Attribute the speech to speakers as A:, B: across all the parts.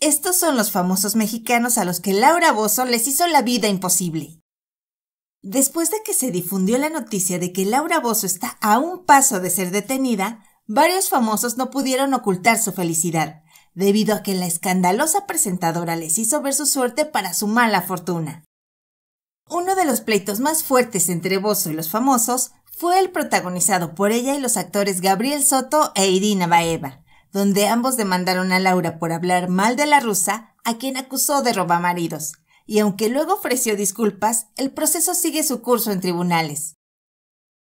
A: Estos son los famosos mexicanos a los que Laura Bozo les hizo la vida imposible. Después de que se difundió la noticia de que Laura Bozo está a un paso de ser detenida, varios famosos no pudieron ocultar su felicidad, debido a que la escandalosa presentadora les hizo ver su suerte para su mala fortuna. Uno de los pleitos más fuertes entre Bozo y los famosos fue el protagonizado por ella y los actores Gabriel Soto e Irina Baeva, donde ambos demandaron a Laura por hablar mal de la rusa, a quien acusó de maridos. y aunque luego ofreció disculpas, el proceso sigue su curso en tribunales.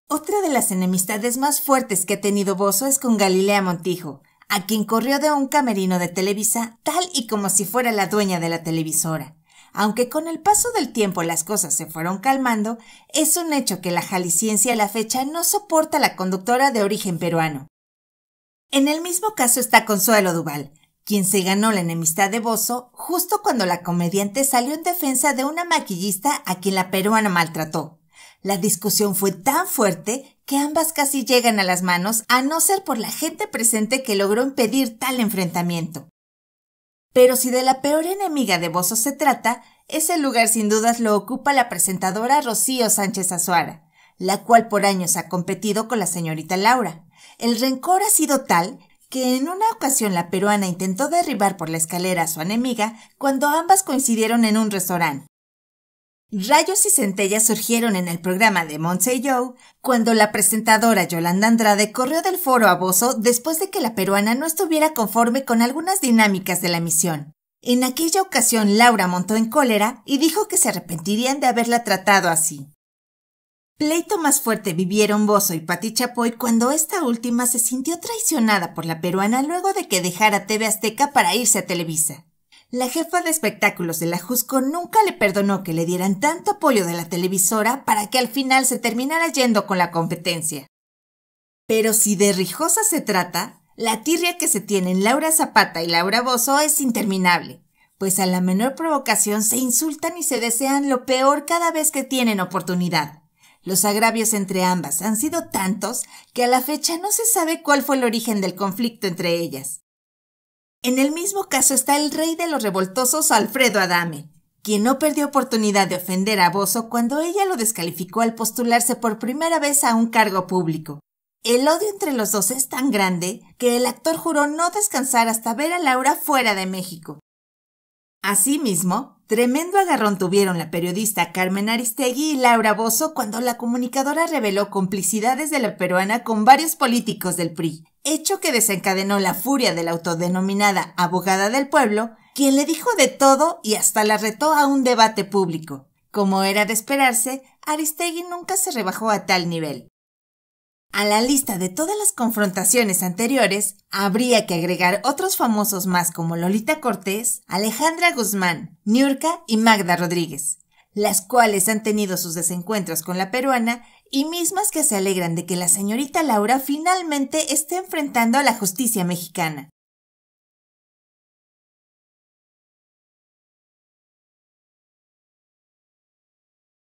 A: Otra de las enemistades más fuertes que ha tenido Bozo es con Galilea Montijo, a quien corrió de un camerino de Televisa tal y como si fuera la dueña de la televisora. Aunque con el paso del tiempo las cosas se fueron calmando, es un hecho que la Jaliciencia a la fecha no soporta a la conductora de origen peruano. En el mismo caso está Consuelo Duval, quien se ganó la enemistad de Bozo justo cuando la comediante salió en defensa de una maquillista a quien la peruana maltrató. La discusión fue tan fuerte que ambas casi llegan a las manos, a no ser por la gente presente que logró impedir tal enfrentamiento. Pero si de la peor enemiga de Bozo se trata, ese lugar sin dudas lo ocupa la presentadora Rocío Sánchez Azuara, la cual por años ha competido con la señorita Laura. El rencor ha sido tal que en una ocasión la peruana intentó derribar por la escalera a su enemiga cuando ambas coincidieron en un restaurante. Rayos y centellas surgieron en el programa de Monse y Joe cuando la presentadora Yolanda Andrade corrió del foro a Bozo después de que la peruana no estuviera conforme con algunas dinámicas de la misión. En aquella ocasión Laura montó en cólera y dijo que se arrepentirían de haberla tratado así. Pleito más fuerte vivieron Bozo y Pati Chapoy cuando esta última se sintió traicionada por la peruana luego de que dejara TV Azteca para irse a Televisa. La jefa de espectáculos de la Jusco nunca le perdonó que le dieran tanto apoyo de la televisora para que al final se terminara yendo con la competencia. Pero si de Rijosa se trata, la tirria que se tienen Laura Zapata y Laura Bozo es interminable, pues a la menor provocación se insultan y se desean lo peor cada vez que tienen oportunidad. Los agravios entre ambas han sido tantos que a la fecha no se sabe cuál fue el origen del conflicto entre ellas. En el mismo caso está el rey de los revoltosos Alfredo Adame, quien no perdió oportunidad de ofender a Bozo cuando ella lo descalificó al postularse por primera vez a un cargo público. El odio entre los dos es tan grande que el actor juró no descansar hasta ver a Laura fuera de México. Asimismo, tremendo agarrón tuvieron la periodista Carmen Aristegui y Laura Bozo cuando la comunicadora reveló complicidades de la peruana con varios políticos del PRI, hecho que desencadenó la furia de la autodenominada abogada del pueblo, quien le dijo de todo y hasta la retó a un debate público. Como era de esperarse, Aristegui nunca se rebajó a tal nivel, a la lista de todas las confrontaciones anteriores habría que agregar otros famosos más como Lolita Cortés, Alejandra Guzmán, Niurka y Magda Rodríguez, las cuales han tenido sus desencuentros con la peruana y mismas que se alegran de que la señorita Laura finalmente esté enfrentando a la justicia mexicana.